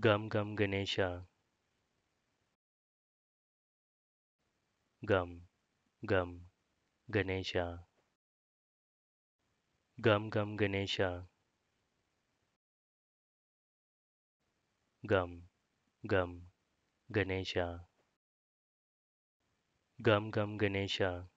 Gum Gum Ganesha Gum Gum Ganesha Gum Gum Ganesha Gum Gum Ganesha Gum Gum Ganesha